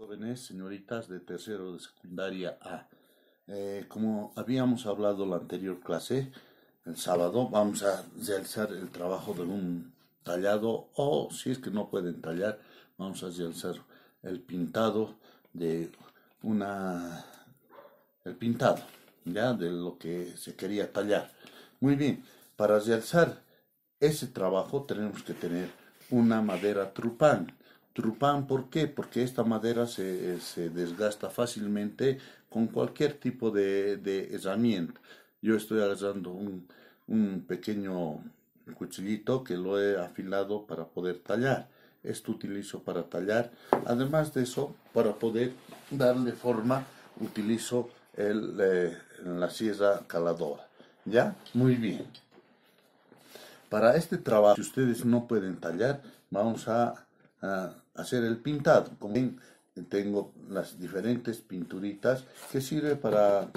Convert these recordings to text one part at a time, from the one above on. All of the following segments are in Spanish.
jóvenes, señoritas de tercero de secundaria A. Eh, como habíamos hablado la anterior clase, el sábado vamos a realizar el trabajo de un tallado o si es que no pueden tallar, vamos a realizar el pintado de una el pintado ya de lo que se quería tallar. Muy bien, para realizar ese trabajo tenemos que tener una madera trupán Trupán, ¿por qué? Porque esta madera se, desgasta fácilmente con cualquier tipo de, de herramienta. Yo estoy agarrando un, pequeño cuchillito que lo he afilado para poder tallar. Esto utilizo para tallar. Además de eso, para poder darle forma, utilizo eh, la sierra caladora. ¿Ya? Muy bien. Para este trabajo, si ustedes no pueden tallar, vamos a hacer el pintado. Como ven, tengo las diferentes pinturitas que sirve para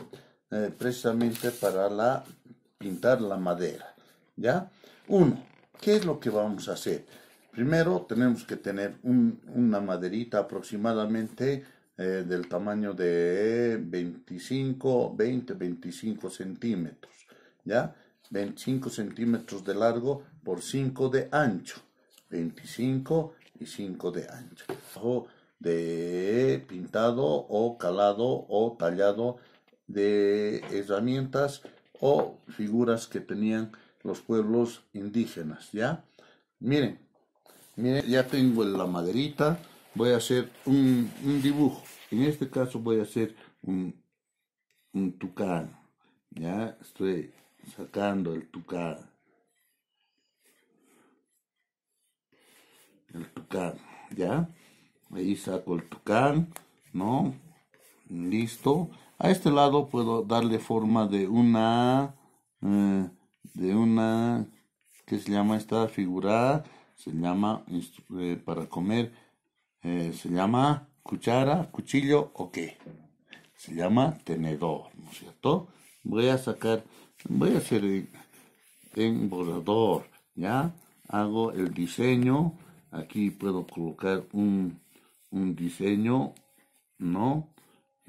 eh, precisamente para la, pintar la madera. ¿Ya? Uno, ¿qué es lo que vamos a hacer? Primero tenemos que tener una maderita aproximadamente eh, del tamaño de 25, 20, 25 centímetros, ¿ya? 25 centímetros de largo por 5 de ancho, 25 y 5 de ancho. o de pintado o calado o tallado de herramientas o figuras que tenían los pueblos indígenas, ¿ya? Miren, miren, ya tengo la maderita, voy a hacer un, dibujo. En este caso voy a hacer un, un tucán, ¿ya? Estoy sacando el tucán. el tucán, ¿ya? Ahí saco el tucán, ¿no? Listo. A este lado puedo darle forma de una, eh, de una, que se llama esta figura? Se llama, eh, para comer, eh, se llama cuchara, cuchillo o qué. Se llama tenedor, ¿no es cierto? Voy a sacar, voy a hacer en, en ¿ya? Hago el diseño aquí puedo colocar un, diseño no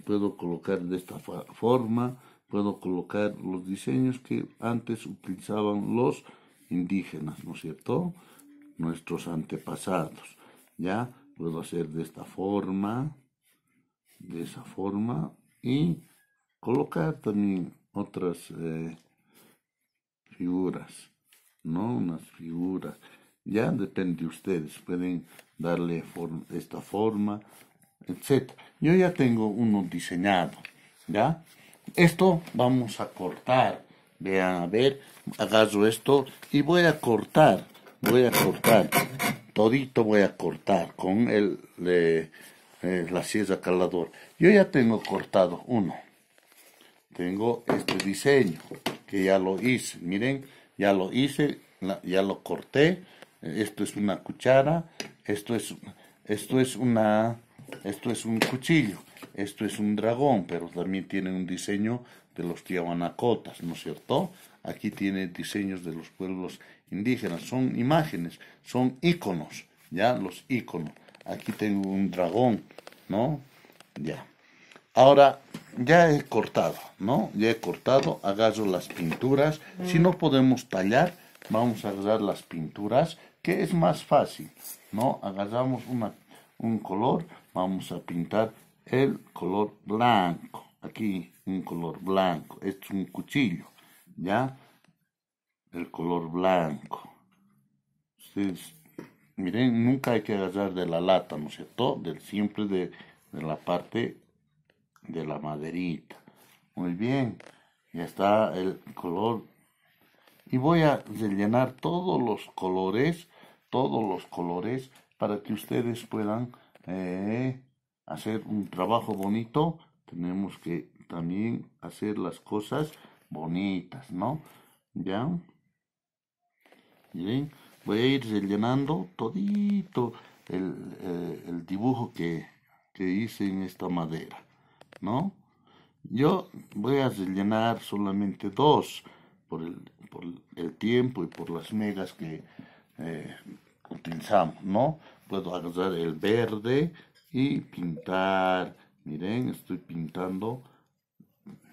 puedo colocar de esta forma puedo colocar los diseños que antes utilizaban los indígenas no es cierto nuestros antepasados ya puedo hacer de esta forma de esa forma y colocar también otras eh, figuras no unas figuras ya depende de ustedes, pueden darle esta forma, etc. Yo ya tengo uno diseñado, ¿ya? Esto vamos a cortar, vean, a ver, agarro esto y voy a cortar, voy a cortar, todito voy a cortar con el, eh, la sierra calador. Yo ya tengo cortado uno, tengo este diseño que ya lo hice, miren, ya lo hice, ya lo corté, esto es una cuchara, esto es, esto es una, esto es un cuchillo, esto es un dragón, pero también tiene un diseño de los tiahuanacotas, ¿no es cierto? Aquí tiene diseños de los pueblos indígenas, son imágenes, son íconos, ¿ya? Los íconos. Aquí tengo un dragón, ¿no? Ya. Ahora, ya he cortado, ¿no? Ya he cortado, agarro las pinturas. Si mm. no podemos tallar, vamos a agarrar las pinturas ¿Qué es más fácil? No, agarramos un color, vamos a pintar el color blanco. Aquí un color blanco, esto es un cuchillo, ¿ya? El color blanco. Ustedes, miren, nunca hay que agarrar de la lata, ¿no es cierto? Del, siempre de, de la parte de la maderita. Muy bien, ya está el color. Y voy a rellenar todos los colores todos los colores para que ustedes puedan eh, hacer un trabajo bonito tenemos que también hacer las cosas bonitas no ya bien voy a ir rellenando todito el, eh, dibujo que, hice en esta madera no yo voy a rellenar solamente dos por el, por el tiempo y por las megas que eh, utilizamos, ¿no? Puedo agarrar el verde y pintar. Miren, estoy pintando.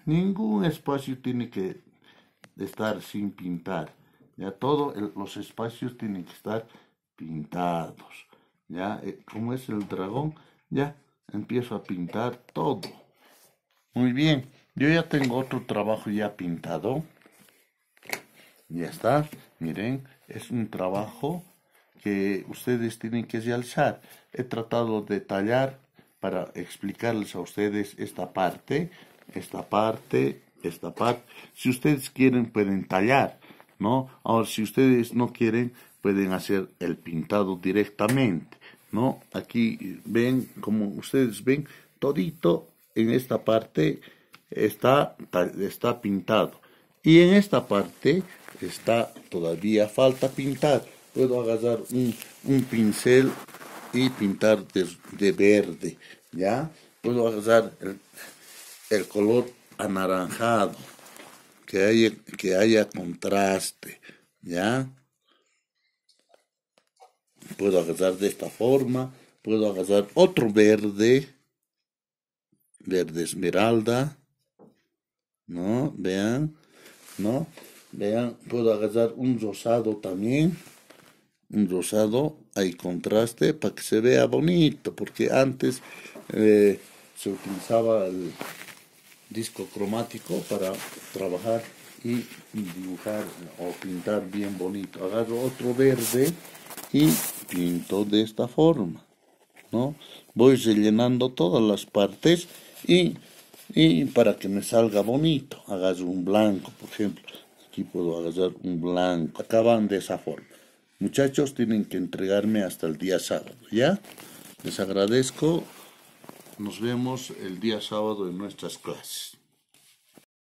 Ningún espacio tiene que estar sin pintar. Ya todos los espacios tienen que estar pintados. Ya, eh, como es el dragón, ya empiezo a pintar todo. Muy bien, yo ya tengo otro trabajo ya pintado. Ya está, miren, es un trabajo que ustedes tienen que realzar. He tratado de tallar para explicarles a ustedes esta parte, esta parte, esta parte. Si ustedes quieren pueden tallar, ¿no? Ahora, si ustedes no quieren, pueden hacer el pintado directamente, ¿no? Aquí ven, como ustedes ven, todito en esta parte está, está pintado. Y en esta parte está todavía falta pintar puedo agarrar un, pincel y pintar de, verde, ¿ya? Puedo agarrar el, color anaranjado, que haya, que haya contraste, ¿ya? Puedo agarrar de esta forma, puedo agarrar otro verde, verde esmeralda, ¿no? Vean, ¿no? Vean, puedo agarrar un rosado también un rosado, hay contraste para que se vea bonito, porque antes eh, se utilizaba el disco cromático para trabajar y dibujar o pintar bien bonito. Agarro otro verde y pinto de esta forma, ¿no? Voy rellenando todas las partes y, para que me salga bonito. Agarro un blanco, por ejemplo. Aquí puedo agarrar un blanco. Acaban de esa forma. Muchachos, tienen que entregarme hasta el día sábado, ¿ya? Les agradezco. Nos vemos el día sábado en nuestras clases.